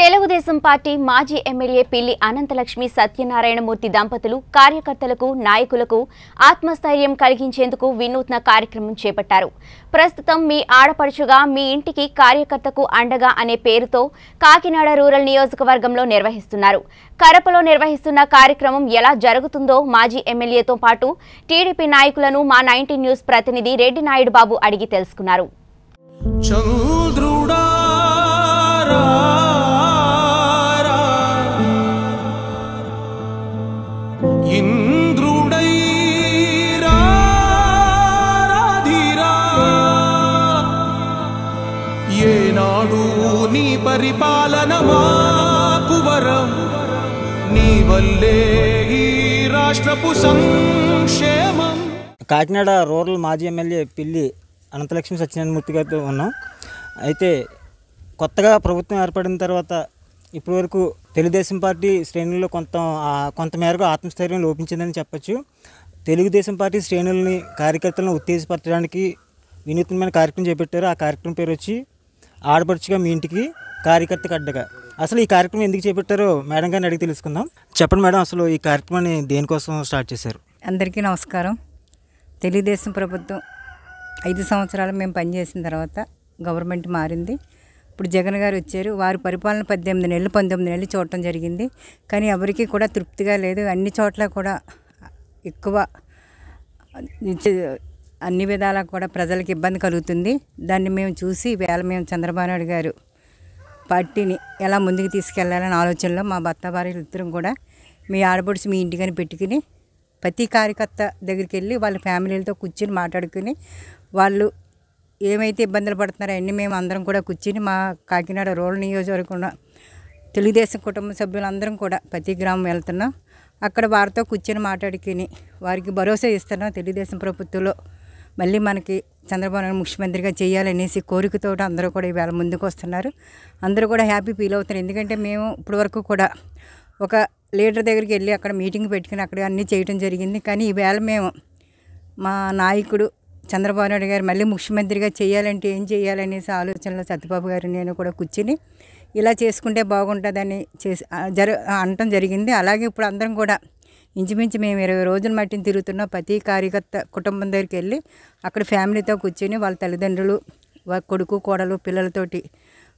Telugu Desam party మాజీ MLA పిల్లి అనంతలక్ష్మి సత్యనారాయణమూర్తి దంపతులు కార్యకర్తలకు నాయకులకు ఆత్మస్థైర్యం కలిగించేందుకు వినూత్న కార్యక్రమం చేపట్టారు ప్రస్తుతం మీ ఆడపడుచుగా మీ ఇంటికి కార్యకర్తకు అండగా అనే పేరుతో కాకినాడ రూరల్ నియోజకవర్గంలో నిర్వహిస్తున్నారు కరపలో నిర్వహిస్తున్న కార్యక్రమం ఎలా జరుగుతుందో మాజీ ఎమ్మెల్యేతో పాటు టీడీపీ నాయకులను మా నైన్టీ న్యూస్ ప్రతినిధి రెడ్డి నాయుడు బాబు అడిగి తెలుసుకున్నారు చంద్రుడా రాష్ట్రపు సంక్షేమం కాకినాడ రూరల్ మాజీ ఎమ్మెల్యే పిల్లి అనంతలక్ష్మి సత్యనారాయణమూర్తి గారితో ఉన్నాం అయితే కొత్తగా ప్రభుత్వం ఏర్పడిన తర్వాత ఇప్పటివరకు తెలుగుదేశం పార్టీ శ్రేణుల్లో కొంత కొంతమేరకు ఆత్మస్థైర్యం లోపించిందని చెప్పచ్చు తెలుగుదేశం పార్టీ శ్రేణులని కార్యకర్తలను ఉత్తేజపరచడానికి వినూత్నమైన కార్యక్రమం చేపట్టారు ఆ కార్యక్రమం పేరు వచ్చి ఆడపడుచుగా మీ ఇంటికి కార్యకర్త కడ్డగా అసలు ఈ కార్యక్రమం ఎందుకు చేపట్టారో మేడం గారిని అడిగి తెలుసుకుందాం చెప్పండి మేడం అసలు ఈ కార్యక్రమాన్ని దేనికోసం స్టార్ట్ చేశారు అందరికీ నమస్కారం తెలుగుదేశం ప్రభుత్వం ఐదు సంవత్సరాలు మేము పనిచేసిన తర్వాత గవర్నమెంట్ మారింది ఇప్పుడు జగన్ గారు వచ్చారు వారి పరిపాలన పద్దెనిమిది నెలలు పంతొమ్మిది నెలలు చూడటం జరిగింది కానీ ఎవరికీ కూడా తృప్తిగా లేదు అన్ని చోట్ల కూడా ఎక్కువ అన్ని విధాలా కూడా ప్రజలకు ఇబ్బంది కలుగుతుంది దాన్ని మేము చూసి వేళ మేము చంద్రబాబు నాయుడు గారు పార్టీని ఎలా ముందుకు తీసుకెళ్లాలని ఆలోచనలో మా భర్త భార్యలు ఇద్దరం కూడా మీ ఆడబొడ్స్ మీ ఇంటికని పెట్టుకుని ప్రతి కార్యకర్త దగ్గరికి వెళ్ళి వాళ్ళ ఫ్యామిలీలతో కూర్చొని మాట్లాడుకుని వాళ్ళు ఏమైతే ఇబ్బందులు పడుతున్నారో అన్నీ మేము అందరం కూడా కూర్చుని మా కాకినాడ రూరల్ నియోజకవర్గం తెలుగుదేశం కుటుంబ సభ్యులందరం కూడా ప్రతి గ్రామం వెళ్తున్నాం అక్కడ వారితో కూర్చొని మాట్లాడుకుని వారికి భరోసా ఇస్తున్నాం తెలుగుదేశం ప్రభుత్వంలో మళ్ళీ మనకి చంద్రబాబు నాయుడు ముఖ్యమంత్రిగా చేయాలనేసి కోరికతో అందరూ కూడా ఈవేళ ముందుకు వస్తున్నారు అందరూ కూడా హ్యాపీ ఫీల్ అవుతున్నారు ఎందుకంటే మేము ఇప్పటివరకు కూడా ఒక లీడర్ దగ్గరికి వెళ్ళి అక్కడ మీటింగ్ పెట్టుకుని అక్కడ అన్నీ చేయడం జరిగింది కానీ ఈవేళ మేము మా నాయకుడు చంద్రబాబు నాయుడు గారు మళ్ళీ ముఖ్యమంత్రిగా చేయాలంటే ఏం చేయాలనేసి ఆలోచనలో సత్యబాబు గారు నేను కూడా కూర్చుని ఇలా చేసుకుంటే బాగుంటుందని చేసి జరు అనటం జరిగింది అలాగే ఇప్పుడు అందరం కూడా ఇంచుమించు మేము ఇరవై రోజులు మట్టిని తిరుగుతున్న ప్రతి కార్యకర్త కుటుంబం దగ్గరికి వెళ్ళి అక్కడ ఫ్యామిలీతో కూర్చొని వాళ్ళ తల్లిదండ్రులు వాళ్ళ కొడుకు కోడలు పిల్లలతోటి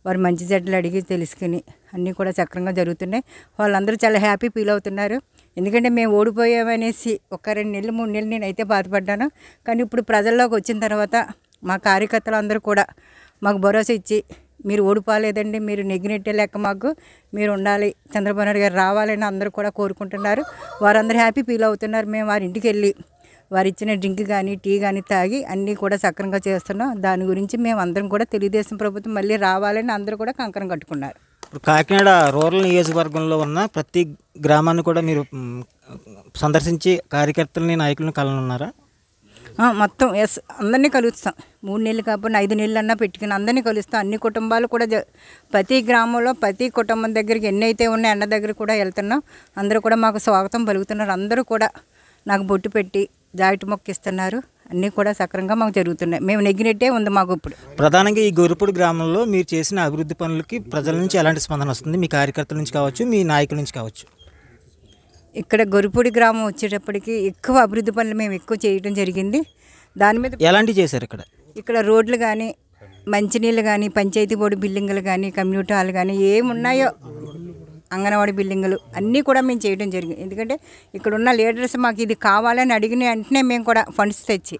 వారు మంచి చెడ్డలు అడిగి తెలుసుకుని అన్నీ కూడా చక్రంగా జరుగుతున్నాయి వాళ్ళందరూ చాలా హ్యాపీ ఫీల్ అవుతున్నారు ఎందుకంటే మేము ఓడిపోయామనేసి ఒక రెండు నెలలు మూడు నెలలు నేనైతే బాధపడ్డాను కానీ ఇప్పుడు ప్రజల్లోకి వచ్చిన తర్వాత మా కార్యకర్తలు అందరూ కూడా మాకు భరోసా ఇచ్చి మీరు ఓడిపోలేదండి మీరు నెగ్గినట్టే లెక్క మాకు మీరు ఉండాలి చంద్రబాబు నాయుడు గారు రావాలని అందరూ కూడా కోరుకుంటున్నారు వారందరూ హ్యాపీ ఫీల్ అవుతున్నారు మేము వారి ఇంటికి వెళ్ళి వారు ఇచ్చిన డ్రింక్ కానీ టీ కానీ తాగి అన్నీ కూడా సక్రంగా చేస్తున్నాం దాని గురించి మేము అందరం కూడా తెలుగుదేశం ప్రభుత్వం మళ్ళీ రావాలని అందరూ కూడా కంకరం కట్టుకున్నారు ఇప్పుడు కాకినాడ రూరల్ నియోజకవర్గంలో ఉన్న ప్రతి గ్రామాన్ని కూడా మీరు సందర్శించి కార్యకర్తలని నాయకులను కలనున్నారా మొత్తం ఎస్ అందరినీ కలుస్తాం మూడు నెలలు కాకపోయినా ఐదు అన్నా పెట్టుకుని అందరినీ కలుస్తాం అన్ని కుటుంబాలు కూడా ప్రతి గ్రామంలో ప్రతి కుటుంబం దగ్గరికి ఎన్నైతే ఉన్నాయో అన్న దగ్గర కూడా వెళ్తున్నాం అందరూ కూడా మాకు స్వాగతం పలుకుతున్నారు అందరూ కూడా నాకు బొట్టు పెట్టి జాయిట్ మొక్కిస్తున్నారు అన్నీ కూడా సక్రమంగా మాకు జరుగుతున్నాయి మేము నెగ్గినట్టే ఉంది మాకు ఇప్పుడు ప్రధానంగా ఈ గొర్రెపూడి గ్రామంలో మీరు చేసిన అభివృద్ధి పనులకి ప్రజల నుంచి ఎలాంటి స్పందన వస్తుంది మీ కార్యకర్తల నుంచి కావచ్చు మీ నాయకుల నుంచి కావచ్చు ఇక్కడ గొరిపూడి గ్రామం వచ్చేటప్పటికి ఎక్కువ అభివృద్ధి పనులు మేము ఎక్కువ చేయడం జరిగింది దాని మీద ఎలాంటివి చేశారు ఇక్కడ ఇక్కడ రోడ్లు కానీ మంచినీళ్ళు కానీ పంచాయతీ బోర్డు బిల్డింగులు కానీ కమ్యూనిటీ హాల్ కానీ ఏమున్నాయో అంగన్వాడీ బిల్డింగులు అన్నీ కూడా మేము చేయడం జరిగింది ఎందుకంటే ఇక్కడ ఉన్న లీడర్స్ మాకు ఇది కావాలని అడిగిన వెంటనే మేము కూడా ఫండ్స్ తెచ్చి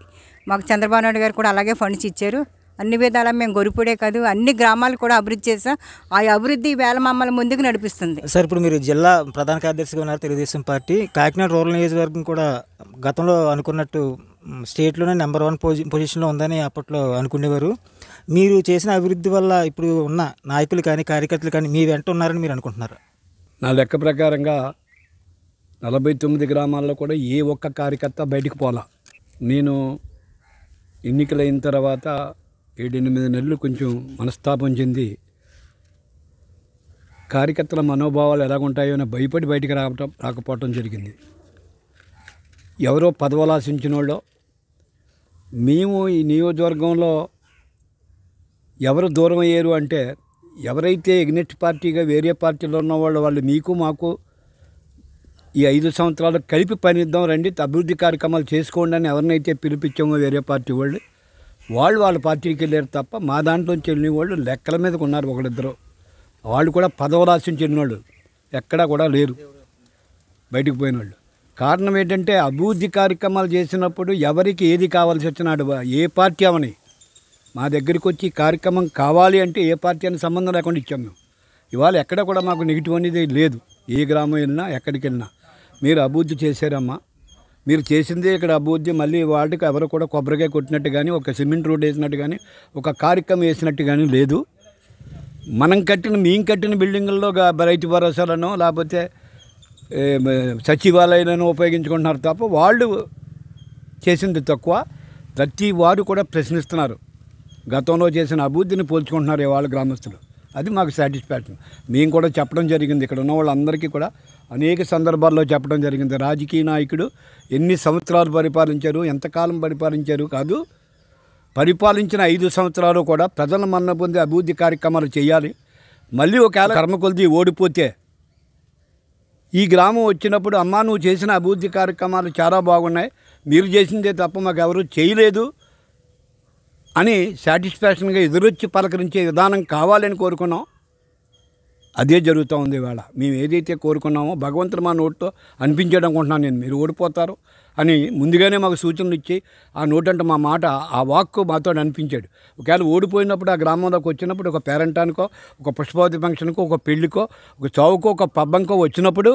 మాకు చంద్రబాబు నాయుడు గారు కూడా అలాగే ఫండ్స్ ఇచ్చారు అన్ని విధాలా మేము గొరిపడే కాదు అన్ని గ్రామాలు కూడా అభివృద్ధి చేసాం ఆ అభివృద్ధి వేల మమ్మల్ని ముందుకు నడిపిస్తుంది సార్ ఇప్పుడు మీరు జిల్లా ప్రధాన కార్యదర్శిగా ఉన్నారు తెలుగుదేశం పార్టీ కాకినాడ రూరల్ నియోజకవర్గం కూడా గతంలో అనుకున్నట్టు స్టేట్లోనే నెంబర్ వన్ పొజి పొజిషన్లో ఉందని అప్పట్లో అనుకునేవారు మీరు చేసిన అభివృద్ధి వల్ల ఇప్పుడు ఉన్న నాయకులు కానీ కార్యకర్తలు కానీ మీ వెంట ఉన్నారని మీరు అనుకుంటున్నారు నా లెక్క ప్రకారంగా నలభై తొమ్మిది గ్రామాల్లో కూడా ఏ ఒక్క కార్యకర్త బయటకు పోలా నేను ఎన్నికలైన తర్వాత ఏడెనిమిది నెలలు కొంచెం మనస్తాపం చెంది కార్యకర్తల మనోభావాలు ఎలాగుంటాయో అని భయపడి బయటికి రావటం రాకపోవటం జరిగింది ఎవరో పదవులు ఆశించిన వాళ్ళు మేము ఈ నియోజకవర్గంలో ఎవరు దూరం అయ్యారు అంటే ఎవరైతే ఎగ్నెట్ పార్టీగా వేరే పార్టీలో ఉన్న వాళ్ళు వాళ్ళు మీకు మాకు ఈ ఐదు సంవత్సరాలు కలిపి పనిద్దాం రండి అభివృద్ధి కార్యక్రమాలు చేసుకోండి అని ఎవరినైతే పిలిపించామో వేరే పార్టీ వాళ్ళు వాళ్ళు వాళ్ళ పార్టీకి వెళ్ళారు తప్ప మా దాంట్లోంచి వెళ్ళిన వాళ్ళు లెక్కల మీదకు ఉన్నారు ఒకరిద్దరు వాళ్ళు కూడా పదవ రాసి నుంచి వాళ్ళు ఎక్కడా కూడా లేరు బయటకు పోయిన వాళ్ళు కారణం ఏంటంటే అభివృద్ధి కార్యక్రమాలు చేసినప్పుడు ఎవరికి ఏది కావాల్సి వచ్చినాడు ఏ పార్టీ అవని మా దగ్గరికి వచ్చి కార్యక్రమం కావాలి అంటే ఏ పార్టీ అని సంబంధం లేకుండా ఇచ్చాం మేము ఇవాళ ఎక్కడ కూడా మాకు నెగిటివ్ అనేది లేదు ఏ గ్రామం వెళ్ళినా ఎక్కడికి వెళ్ళినా మీరు అభివృద్ధి చేశారమ్మా మీరు చేసింది ఇక్కడ అభివృద్ధి మళ్ళీ వాటికి ఎవరు కూడా కొబ్బరికాయ కొట్టినట్టు కానీ ఒక సిమెంట్ రోడ్ వేసినట్టు కానీ ఒక కార్యక్రమం వేసినట్టు కానీ లేదు మనం కట్టిన మేము కట్టిన బిల్డింగుల్లో రైతు భరోసాలను లేకపోతే సచివాలయాలను ఉపయోగించుకుంటున్నారు తప్ప వాళ్ళు చేసింది తక్కువ ప్రతి వారు కూడా ప్రశ్నిస్తున్నారు గతంలో చేసిన అభివృద్ధిని పోల్చుకుంటున్నారు వాళ్ళ గ్రామస్తులు అది మాకు సాటిస్ఫాక్షన్ మేము కూడా చెప్పడం జరిగింది ఇక్కడ ఉన్న వాళ్ళందరికీ కూడా అనేక సందర్భాల్లో చెప్పడం జరిగింది రాజకీయ నాయకుడు ఎన్ని సంవత్సరాలు పరిపాలించారు ఎంతకాలం పరిపాలించారు కాదు పరిపాలించిన ఐదు సంవత్సరాలు కూడా ప్రజల మన్న పొందే అభివృద్ధి కార్యక్రమాలు చేయాలి మళ్ళీ ఒకవేళ కర్మ కొలిది ఓడిపోతే ఈ గ్రామం వచ్చినప్పుడు అమ్మ నువ్వు చేసిన అభివృద్ధి కార్యక్రమాలు చాలా బాగున్నాయి మీరు చేసిందే తప్ప మాకు ఎవరు చేయలేదు అని సాటిస్ఫాక్షన్గా ఎదురొచ్చి పలకరించే విధానం కావాలని కోరుకున్నాం అదే జరుగుతూ ఉంది ఇవాళ మేము ఏదైతే కోరుకున్నామో భగవంతుడు మా నోటుతో అనిపించడం అనుకుంటున్నాను నేను మీరు ఓడిపోతారు అని ముందుగానే మాకు సూచనలు ఇచ్చి ఆ అంటే మా మాట ఆ వాక్కు మాతో అనిపించాడు ఒకవేళ ఓడిపోయినప్పుడు ఆ గ్రామంలోకి వచ్చినప్పుడు ఒక పేరెంటానికో ఒక పుష్పవతి ఫంక్షన్కో ఒక పెళ్లికో ఒక చావుకో ఒక పబ్బంకో వచ్చినప్పుడు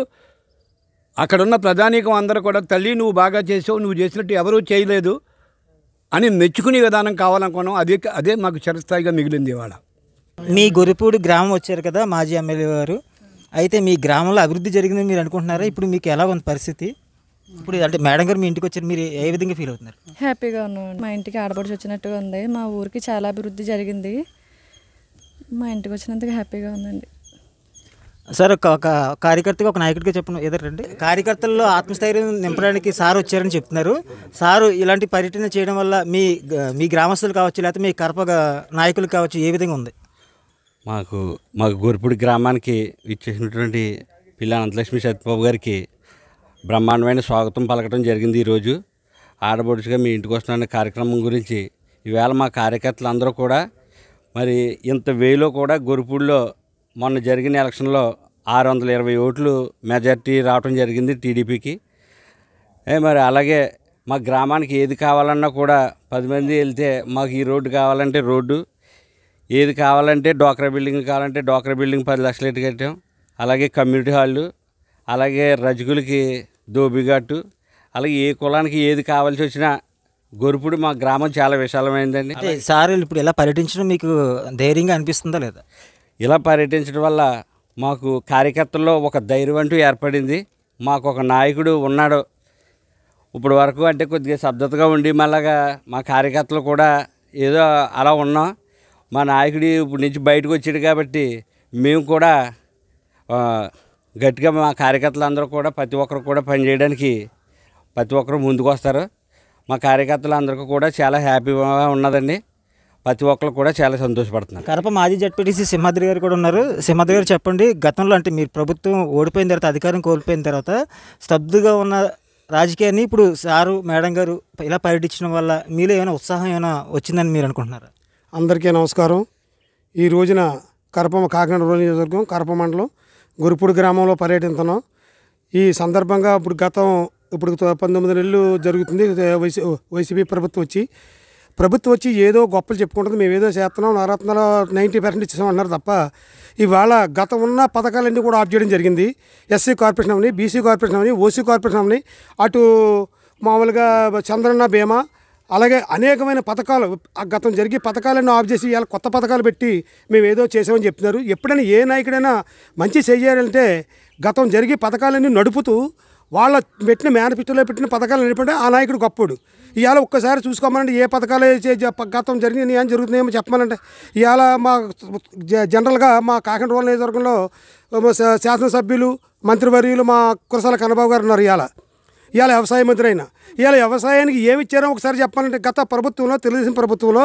అక్కడున్న ప్రధానికం అందరూ కూడా తల్లి నువ్వు బాగా చేసావు నువ్వు చేసినట్టు ఎవరూ చేయలేదు అని మెచ్చుకునే విధానం కావాలనుకున్నాం అదే అదే మాకు చిరస్థాయిగా మిగిలింది ఇవాళ మీ గొరిపూడి గ్రామం వచ్చారు కదా మాజీ ఎమ్మెల్యే గారు అయితే మీ గ్రామంలో అభివృద్ధి జరిగింది మీరు అనుకుంటున్నారా ఇప్పుడు మీకు ఎలా ఉంది పరిస్థితి ఇప్పుడు అంటే మేడం గారు మీ ఇంటికి వచ్చారు మీరు ఏ విధంగా ఫీల్ అవుతున్నారు హ్యాపీగా ఉన్నాం మా ఇంటికి ఆడపడిచి వచ్చినట్టుగా ఉంది మా ఊరికి చాలా అభివృద్ధి జరిగింది మా ఇంటికి వచ్చినంతగా హ్యాపీగా ఉందండి సార్ ఒక ఒక కార్యకర్తగా ఒక నాయకుడిగా చెప్పను ఎదురండి కార్యకర్తల్లో ఆత్మస్థైర్యం నింపడానికి సార్ వచ్చారని చెప్తున్నారు సారు ఇలాంటి పర్యటన చేయడం వల్ల మీ మీ గ్రామస్తులు కావచ్చు లేకపోతే మీ కర్ప నాయకులు కావచ్చు ఏ విధంగా ఉంది మాకు మాకు గురిపూడి గ్రామానికి ఇచ్చేసినటువంటి పిల్ల అనంతలక్ష్మి సత్యబాబు గారికి బ్రహ్మాండమైన స్వాగతం పలకడం జరిగింది ఈరోజు ఆడబడుచుగా మీ ఇంటికి వస్తున్న కార్యక్రమం గురించి ఈవేళ మా కార్యకర్తలు అందరూ కూడా మరి ఇంత వేలో కూడా గురుపూడిలో మొన్న జరిగిన ఎలక్షన్లో ఆరు వందల ఇరవై ఓట్లు మెజార్టీ రావడం జరిగింది టీడీపీకి మరి అలాగే మా గ్రామానికి ఏది కావాలన్నా కూడా పది మంది వెళ్తే మాకు ఈ రోడ్డు కావాలంటే రోడ్డు ఏది కావాలంటే డోక్రా బిల్డింగ్ కావాలంటే డోక్రా బిల్డింగ్ పది లక్షలు ఎట్టు కట్టాం అలాగే కమ్యూనిటీ హాళ్ళు అలాగే రజకులకి దోబిఘాటు అలాగే ఏ కులానికి ఏది కావాల్సి వచ్చినా గొరుపుడు మా గ్రామం చాలా విశాలమైందండి సార్ ఇప్పుడు ఇలా పర్యటించడం మీకు ధైర్యంగా అనిపిస్తుందా లేదా ఇలా పర్యటించడం వల్ల మాకు కార్యకర్తల్లో ఒక ధైర్యం అంటూ ఏర్పడింది మాకు ఒక నాయకుడు ఉన్నాడు ఇప్పుడు వరకు అంటే కొద్దిగా శబ్దతగా ఉండి మళ్ళాగా మా కార్యకర్తలు కూడా ఏదో అలా ఉన్నాం మా నాయకుడు ఇప్పుడు నుంచి బయటకు వచ్చాడు కాబట్టి మేము కూడా గట్టిగా మా కార్యకర్తలందరూ కూడా ప్రతి ఒక్కరు కూడా పనిచేయడానికి ప్రతి ఒక్కరు ముందుకు వస్తారు మా కార్యకర్తలందరికీ కూడా చాలా హ్యాపీగా ఉన్నదండి ప్రతి ఒక్కరు కూడా చాలా సంతోషపడుతున్నారు కడప మాజీ జడ్పీటీసీ సింహాద్రి గారు కూడా ఉన్నారు సింహాద్రి గారు చెప్పండి గతంలో అంటే మీరు ప్రభుత్వం ఓడిపోయిన తర్వాత అధికారం కోల్పోయిన తర్వాత స్తబ్దుగా ఉన్న రాజకీయాన్ని ఇప్పుడు సారు మేడం గారు ఇలా పర్యటించడం వల్ల మీలో ఏమైనా ఉత్సాహం ఏమైనా వచ్చిందని మీరు అనుకుంటున్నారా అందరికీ నమస్కారం ఈ రోజున కరప కాకినాడ రోజు నియోజకవర్గం కరప మండలం గురుపూడి గ్రామంలో పర్యటిస్తున్నాం ఈ సందర్భంగా ఇప్పుడు గతం ఇప్పుడు పంతొమ్మిది నెలలు జరుగుతుంది వైసీపీ ప్రభుత్వం వచ్చి ప్రభుత్వం వచ్చి ఏదో గొప్పలు చెప్పుకుంటుంది మేము ఏదో చేస్తున్నాం నవరత్నాలు నైంటీ పర్సెంట్ అన్నారు తప్ప ఇవాళ గతం ఉన్న పథకాలన్నీ కూడా ఆఫ్ చేయడం జరిగింది ఎస్సీ కార్పొరేషన్ అవని బీసీ కార్పొరేషన్ అవని ఓసీ కార్పొరేషన్ అవని అటు మామూలుగా చంద్రన్న బీమా అలాగే అనేకమైన పథకాలు గతం జరిగే పథకాలను ఆఫ్ చేసి ఇవాళ కొత్త పథకాలు పెట్టి మేము ఏదో చేసామని చెప్తున్నారు ఎప్పుడైనా ఏ నాయకుడైనా మంచి చేయాలంటే గతం జరిగి పథకాలన్నీ నడుపుతూ వాళ్ళ పెట్టిన మేనిఫెస్టోలో పెట్టిన పథకాలు నడిపంటే ఆ నాయకుడు గొప్పడు ఇవాళ ఒక్కసారి చూసుకోమనంటే ఏ పథకాలు గతం జరిగింది ఏం జరుగుతున్నాయో చెప్పమనంటే ఇవాళ మా జనరల్గా మా కాకినాడ రూరల్ నియోజకవర్గంలో శాసనసభ్యులు మంత్రివర్యులు మా కురసాల కన్నబాబు గారు ఉన్నారు ఇవాళ ఇవాళ వ్యవసాయ మంత్రి అయినా ఇవాళ వ్యవసాయానికి ఏమి ఇచ్చారో ఒకసారి చెప్పాలంటే గత ప్రభుత్వంలో తెలుగుదేశం ప్రభుత్వంలో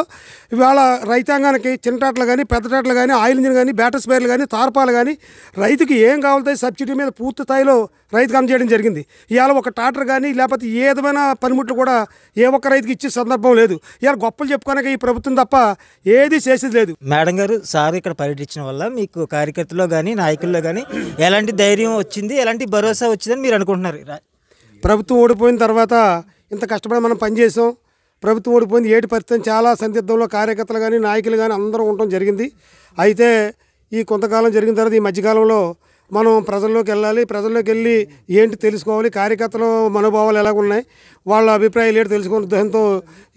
ఇవాళ రైతాంగానికి టాట్లు కానీ టాట్లు కానీ ఆయిల్ ఇంజిన్ కానీ బ్యాటర్ స్పైర్లు కానీ తార్పాలు కానీ రైతుకి ఏం కావాలి సబ్సిడీ మీద పూర్తి స్థాయిలో రైతుకు అందజేయడం జరిగింది ఇవాళ ఒక టాటర్ కానీ లేకపోతే ఏ విధమైన పనిముట్లు కూడా ఏ ఒక్క రైతుకి ఇచ్చే సందర్భం లేదు ఇవాళ గొప్పలు చెప్పుకోనక ఈ ప్రభుత్వం తప్ప ఏది చేసేది లేదు మేడం గారు సార్ ఇక్కడ పర్యటించడం వల్ల మీకు కార్యకర్తలో కానీ నాయకుల్లో కానీ ఎలాంటి ధైర్యం వచ్చింది ఎలాంటి భరోసా వచ్చిందని మీరు అనుకుంటున్నారు ప్రభుత్వం ఓడిపోయిన తర్వాత ఇంత కష్టపడి మనం పనిచేసాం ప్రభుత్వం ఓడిపోయింది ఏటి పరిస్థితి చాలా సందిగ్ధంలో కార్యకర్తలు కానీ నాయకులు కానీ అందరూ ఉండటం జరిగింది అయితే ఈ కొంతకాలం జరిగిన తర్వాత ఈ మధ్యకాలంలో మనం ప్రజల్లోకి వెళ్ళాలి ప్రజల్లోకి వెళ్ళి ఏంటి తెలుసుకోవాలి కార్యకర్తల మనోభావాలు ఎలా ఉన్నాయి వాళ్ళ అభిప్రాయాలు ఏంటి తెలుసుకున్న దాంతో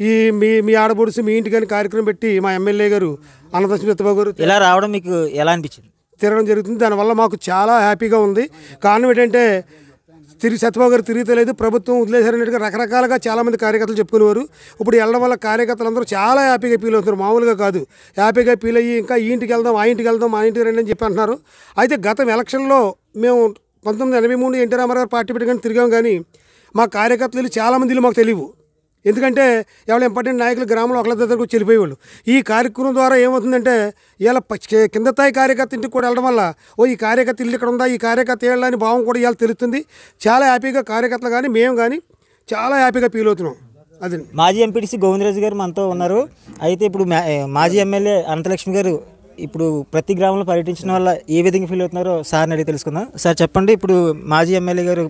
ఈ మీ మీ ఆడబొడిసి మీ ఇంటి కానీ కార్యక్రమం పెట్టి మా ఎమ్మెల్యే గారు అనంతశ్రీ గారు ఇలా రావడం మీకు ఎలా అనిపించింది తిరగడం జరుగుతుంది దానివల్ల మాకు చాలా హ్యాపీగా ఉంది కారణం ఏంటంటే తిరిగి సత్యబాబు గారు తిరుగుతలేదు ప్రభుత్వం వదిలేశారన్నట్టుగా రకరకాలుగా చాలామంది కార్యకర్తలు చెప్పుకునేవారు ఇప్పుడు వెళ్ళడం వల్ల కార్యకర్తలు అందరూ చాలా హ్యాపీగా ఫీల్ అవుతున్నారు మామూలుగా కాదు హ్యాపీగా ఫీల్ అయ్యి ఇంకా ఈ ఇంటికి వెళ్దాం ఆ ఇంటికి వెళ్దాం మా ఇంటికి రండి అని చెప్పి అంటున్నారు అయితే గత ఎలక్షన్లో మేము పంతొమ్మిది ఎనభై మూడు ఎన్టీ రామారావు పార్టీ పెట్టుకొని తిరిగాం కానీ మా కార్యకర్తలు చాలామందిలో మాకు తెలియవు ఎందుకంటే ఎవరు ఇంపార్టెంట్ నాయకులు గ్రామంలో ఒకళ్ళ దగ్గరకు వెళ్ళిపోయేవాళ్ళు ఈ కార్యక్రమం ద్వారా ఏమవుతుందంటే ఇలా కింద స్థాయి కార్యకర్త ఇంటికి కూడా వెళ్ళడం వల్ల ఓ ఈ కార్యకర్త ఇల్లు ఇక్కడ ఉందా ఈ కార్యకర్త వెళ్ళని భావం కూడా ఇవాళ తెలుస్తుంది చాలా హ్యాపీగా కార్యకర్తలు కానీ మేము కానీ చాలా హ్యాపీగా ఫీల్ అవుతున్నాం అది మాజీ ఎంపీటీసీ గోవిందరాజు గారు మనతో ఉన్నారు అయితే ఇప్పుడు మాజీ ఎమ్మెల్యే అనంతలక్ష్మి గారు ఇప్పుడు ప్రతి గ్రామంలో పర్యటించిన వల్ల ఏ విధంగా ఫీల్ అవుతున్నారో సార్ని అడిగి తెలుసుకుందాం సార్ చెప్పండి ఇప్పుడు మాజీ ఎమ్మెల్యే గారు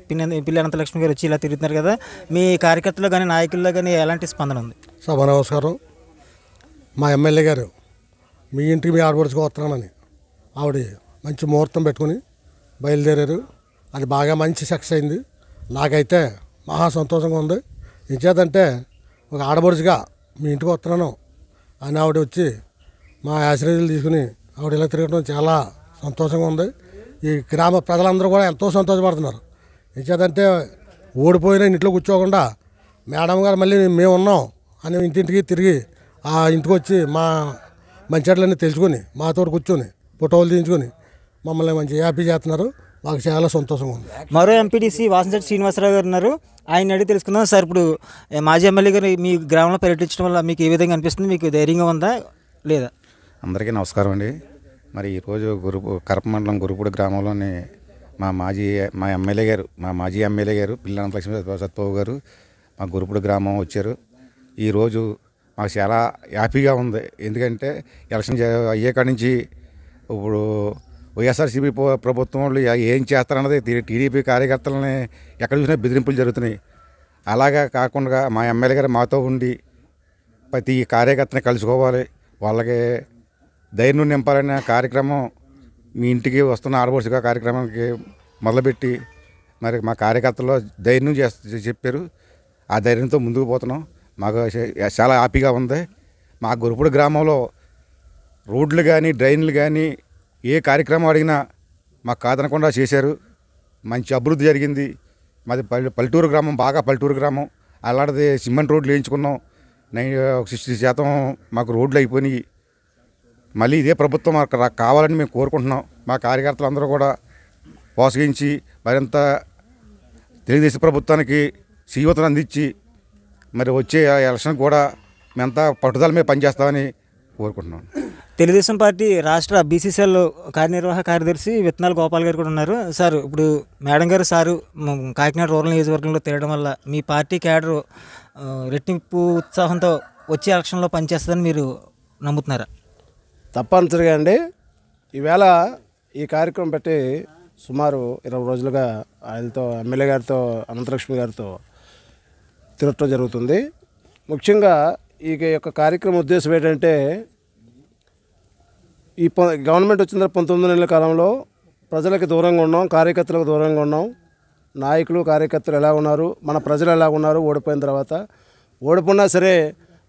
పిల్లి అనంత లక్ష్మి గారు వచ్చి ఇలా తిరుగుతున్నారు కదా మీ కార్యకర్తలు కానీ నాయకుల్లో కానీ ఎలాంటి స్పందన ఉంది సభ నమస్కారం మా ఎమ్మెల్యే గారు మీ ఇంటికి మీ ఆడపడుచుకోవస్తున్నామని ఆవిడ మంచి ముహూర్తం పెట్టుకుని బయలుదేరారు అది బాగా మంచి సక్సెస్ అయింది నాకైతే మహా సంతోషంగా ఉంది ఇంచేదంటే ఒక ఆడబడుచుగా మీ ఇంటికి వస్తున్నాను అని ఆవిడ వచ్చి మా ఆశ్రయాలు తీసుకుని ఆవిడ ఇలా తిరగడం చాలా సంతోషంగా ఉంది ఈ గ్రామ ప్రజలందరూ కూడా ఎంతో సంతోషపడుతున్నారు ఇచ్చేదంటే ఓడిపోయిన ఇంట్లో కూర్చోకుండా మేడం గారు మళ్ళీ మేము ఉన్నాం అని ఇంటింటికి తిరిగి ఆ ఇంటికి వచ్చి మా మంచిట్లన్నీ తెలుసుకొని మాతో కూర్చొని ఫోటోలు తీయించుకొని మమ్మల్ని మంచి హ్యాపీ చేస్తున్నారు మాకు చాలా సంతోషంగా ఉంది మరో ఎంపీడీసీ వాసంశెట్టి శ్రీనివాసరావు గారు ఉన్నారు ఆయన అడిగి తెలుసుకుందాం సార్ ఇప్పుడు మాజీ ఎమ్మెల్యే గారు మీ గ్రామంలో పర్యటించడం వల్ల మీకు ఏ విధంగా అనిపిస్తుంది మీకు ధైర్యంగా ఉందా లేదా అందరికీ నమస్కారం అండి మరి ఈరోజు గురు కరపమండలం గురుపూడి గ్రామంలోని మా మాజీ మా ఎమ్మెల్యే గారు మా మాజీ ఎమ్మెల్యే గారు పిల్లనంత లక్ష్మీ సత్యబాబు గారు మా గురుపూడి గ్రామం వచ్చారు ఈరోజు మాకు చాలా హ్యాపీగా ఉంది ఎందుకంటే ఎలక్షన్ అయ్యేకాడి నుంచి ఇప్పుడు వైఎస్ఆర్సీపీ ప్రభుత్వం వాళ్ళు ఏం చేస్తారన్నది టీడీపీ కార్యకర్తలని ఎక్కడ చూసినా బెదిరింపులు జరుగుతున్నాయి అలాగా కాకుండా మా ఎమ్మెల్యే గారు మాతో ఉండి ప్రతి కార్యకర్తని కలుసుకోవాలి వాళ్ళకి ధైర్యం నింపాలనే కార్యక్రమం మీ ఇంటికి వస్తున్న ఆడబోసిగా కార్యక్రమానికి మొదలుపెట్టి మరి మా కార్యకర్తలు ధైర్యం చేస్త చెప్పారు ఆ ధైర్యంతో ముందుకు పోతున్నాం మాకు చాలా హ్యాపీగా ఉంది మా గురుపుడు గ్రామంలో రోడ్లు కానీ డ్రైన్లు కానీ ఏ కార్యక్రమం అడిగినా మాకు కాదనకుండా చేశారు మంచి అభివృద్ధి జరిగింది మాది పల్లెటూరు గ్రామం బాగా పల్లెటూరు గ్రామం అలాంటిది సిమెంట్ రోడ్లు వేయించుకున్నాం నైన్ సిక్స్టీ శాతం మాకు రోడ్లు అయిపోయినాయి మళ్ళీ ఇదే ప్రభుత్వం అక్కడ కావాలని మేము కోరుకుంటున్నాం మా కార్యకర్తలందరూ కూడా ప్రోత్సహించి మరింత తెలుగుదేశం ప్రభుత్వానికి సీవతను అందించి మరి వచ్చే ఎలక్షన్ కూడా మేమంతా పట్టుదల మీద పనిచేస్తామని కోరుకుంటున్నాం తెలుగుదేశం పార్టీ రాష్ట్ర బీసీసీఎల్ కార్యనిర్వాహక కార్యదర్శి విత్తనాల గోపాల్ గారు కూడా ఉన్నారు సార్ ఇప్పుడు మేడం గారు సారు కాకినాడ రూరల్ నియోజకవర్గంలో తిరగడం వల్ల మీ పార్టీ క్యాడరు రెట్టింపు ఉత్సాహంతో వచ్చే ఎలక్షన్లో పనిచేస్తుందని మీరు నమ్ముతున్నారా తప్పనిసరిగా అండి ఈవేళ ఈ కార్యక్రమం పెట్టి సుమారు ఇరవై రోజులుగా ఆయనతో ఎమ్మెల్యే గారితో అనంతలక్ష్మి గారితో తిరగటం జరుగుతుంది ముఖ్యంగా ఈ యొక్క కార్యక్రమం ఉద్దేశం ఏంటంటే ఈ గవర్నమెంట్ వచ్చిన పంతొమ్మిది నెలల కాలంలో ప్రజలకు దూరంగా ఉన్నాం కార్యకర్తలకు దూరంగా ఉన్నాం నాయకులు కార్యకర్తలు ఎలా ఉన్నారు మన ప్రజలు ఎలా ఉన్నారు ఓడిపోయిన తర్వాత ఓడిపోయినా సరే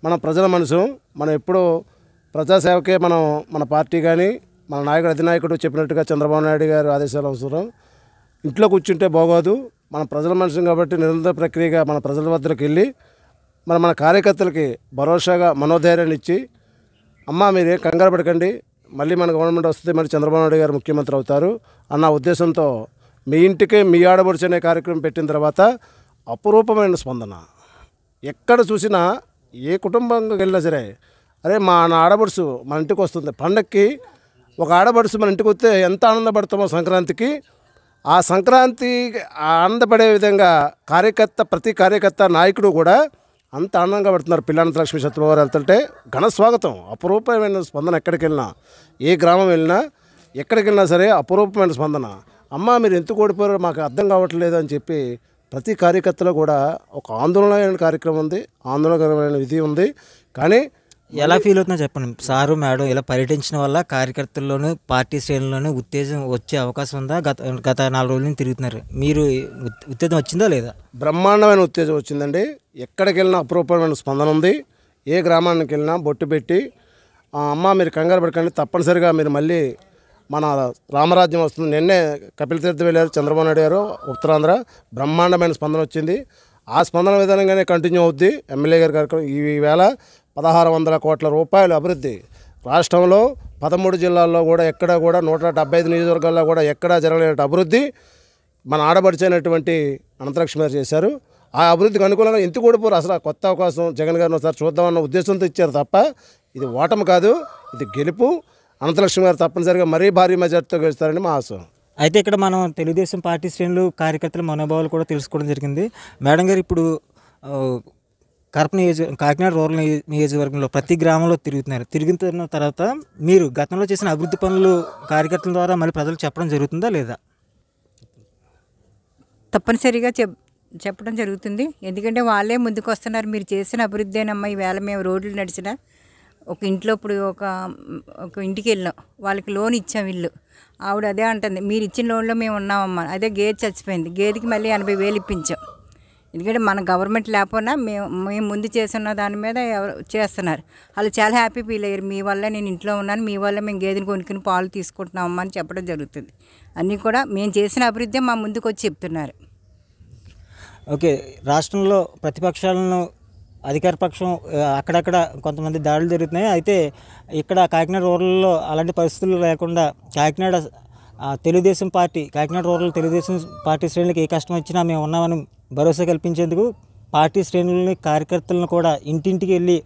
మన ప్రజల మనసు మనం ఎప్పుడూ ప్రజాసేవకే మనం మన పార్టీ కానీ మన నాయకుడు అధినాయకుడు చెప్పినట్టుగా చంద్రబాబు నాయుడు గారు ఆదేశాలు అవసరం ఇంట్లో కూర్చుంటే బాగోదు మన ప్రజల మనుషులు కాబట్టి నిరంతర ప్రక్రియగా మన ప్రజల వద్దకు వెళ్ళి మన మన కార్యకర్తలకి భరోసాగా మనోధైర్యాన్ని ఇచ్చి అమ్మ మీరేం కంగారు పడకండి మళ్ళీ మన గవర్నమెంట్ వస్తుంది మరి చంద్రబాబు నాయుడు గారు ముఖ్యమంత్రి అవుతారు అన్న ఉద్దేశంతో మీ ఇంటికి మీ ఆడబడుచు అనే కార్యక్రమం పెట్టిన తర్వాత అపురూపమైన స్పందన ఎక్కడ చూసినా ఏ కుటుంబంగా వెళ్ళినా సరే అరే మా నా ఆడబడుసు మన ఇంటికి వస్తుంది పండక్కి ఒక ఆడబడుసు మన ఇంటికి వస్తే ఎంత ఆనందపడతామో సంక్రాంతికి ఆ సంక్రాంతి ఆనందపడే విధంగా కార్యకర్త ప్రతి కార్యకర్త నాయకుడు కూడా అంత ఆనందంగా పడుతున్నారు పిల్లానంత లక్ష్మీ గారు వెళ్తుంటే ఘన స్వాగతం అపురూపమైన స్పందన ఎక్కడికి వెళ్ళినా ఏ గ్రామం వెళ్ళినా ఎక్కడికి వెళ్ళినా సరే అపురూపమైన స్పందన అమ్మ మీరు ఎందుకు ఓడిపోయారో మాకు అర్థం కావట్లేదు అని చెప్పి ప్రతి కార్యకర్తలో కూడా ఒక ఆందోళనమైన కార్యక్రమం ఉంది ఆందోళనకరమైన విధి ఉంది కానీ ఎలా ఫీల్ అవుతుందో చెప్పండి సారు మేడం ఇలా పర్యటించడం వల్ల కార్యకర్తల్లోనూ పార్టీ శ్రేణుల్లోనూ ఉత్తేజం వచ్చే అవకాశం ఉందా గత గత నాలుగు రోజుల నుంచి తిరుగుతున్నారు మీరు ఉత్తేజం వచ్చిందా లేదా బ్రహ్మాండమైన ఉత్తేజం వచ్చిందండి ఎక్కడికి వెళ్ళినా అపరూపమైన స్పందన ఉంది ఏ గ్రామానికి వెళ్ళినా బొట్టు పెట్టి అమ్మ మీరు కంగారు పడకండి తప్పనిసరిగా మీరు మళ్ళీ మన రామరాజ్యం వస్తుంది నిన్నే కపిల తీర్థ వెళ్ళారు చంద్రబాబు నాయుడు గారు ఉత్తరాంధ్ర బ్రహ్మాండమైన స్పందన వచ్చింది ఆ స్పందన విధానంగానే కంటిన్యూ అవుద్ది ఎమ్మెల్యే గారు కార్యక్రమం ఈవేళ పదహారు వందల కోట్ల రూపాయలు అభివృద్ధి రాష్ట్రంలో పదమూడు జిల్లాల్లో కూడా ఎక్కడ కూడా నూట డెబ్బై ఐదు నియోజకవర్గాల్లో కూడా ఎక్కడా జరగలేని అభివృద్ధి మన ఆడబడిచైనటువంటి గారు చేశారు ఆ అభివృద్ధికి అనుకూలంగా ఇంతకూడిపోరు అసలు కొత్త అవకాశం జగన్ గారిని ఒకసారి చూద్దామన్న ఉద్దేశంతో ఇచ్చారు తప్ప ఇది ఓటమి కాదు ఇది గెలుపు అనంతలక్ష్మి గారు తప్పనిసరిగా మరీ భారీ మెజార్టీతో గెలుస్తారని మా ఆశ అయితే ఇక్కడ మనం తెలుగుదేశం పార్టీ శ్రేణులు కార్యకర్తల మనోభావాలు కూడా తెలుసుకోవడం జరిగింది మేడం గారు ఇప్పుడు కడప నియోజక కాకినాడ రూరల్ నియోజకవర్గంలో ప్రతి గ్రామంలో తిరుగుతున్నారు తిరిగిన తర్వాత మీరు గతంలో చేసిన అభివృద్ధి పనులు కార్యకర్తల ద్వారా మళ్ళీ ప్రజలు చెప్పడం జరుగుతుందా లేదా తప్పనిసరిగా చెప్ చెప్పడం జరుగుతుంది ఎందుకంటే వాళ్ళే ముందుకు వస్తున్నారు మీరు చేసిన అభివృద్ధి అభివృద్ధేనమ్మా ఈవేళ మేము రోడ్లు నడిచిన ఒక ఇంట్లో ఇప్పుడు ఒక ఒక ఇంటికి వెళ్ళాం వాళ్ళకి లోన్ ఇచ్చాం ఇల్లు ఆవిడ అదే అంటుంది మీరు ఇచ్చిన లోన్లో మేము ఉన్నామమ్మా అదే గేదె చచ్చిపోయింది గేదెకి మళ్ళీ ఎనభై వేలు ఇప్పించాం ఎందుకంటే మన గవర్నమెంట్ లేకపోయినా మేము మేము ముందు చేసిన దాని మీద ఎవరు చేస్తున్నారు వాళ్ళు చాలా హ్యాపీ ఫీల్ అయ్యారు మీ వల్ల నేను ఇంట్లో ఉన్నాను మీ వల్ల మేము గేదెని కొనుక్కుని పాలు తీసుకుంటున్నామమ్మా అని చెప్పడం జరుగుతుంది అన్నీ కూడా మేము చేసిన అభివృద్ధి మా ముందుకు వచ్చి చెప్తున్నారు ఓకే రాష్ట్రంలో ప్రతిపక్షాలను అధికార పక్షం అక్కడక్కడ కొంతమంది దాడులు జరుగుతున్నాయి అయితే ఇక్కడ కాకినాడ రూరల్లో అలాంటి పరిస్థితులు లేకుండా Kakinada Telugu Desam party Kakinada rural Telugu Desam party శ్రేణులకు ఏ కష్టం వచ్చినా మేము ఉన్నామని భరోసా కల్పించేందుకు పార్టీ శ్రేణులని కార్యకర్తలను కూడా ఇంటింటికి వెళ్ళి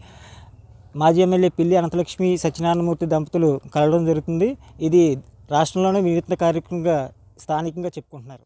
మాజీ ఎమ్మెల్యే పిల్లి అనంతలక్ష్మి సత్యనారాయణమూర్తి దంపతులు కలవడం జరుగుతుంది ఇది రాష్ట్రంలోనే వినూత్న కార్యక్రమంగా స్థానికంగా చెప్పుకుంటున్నారు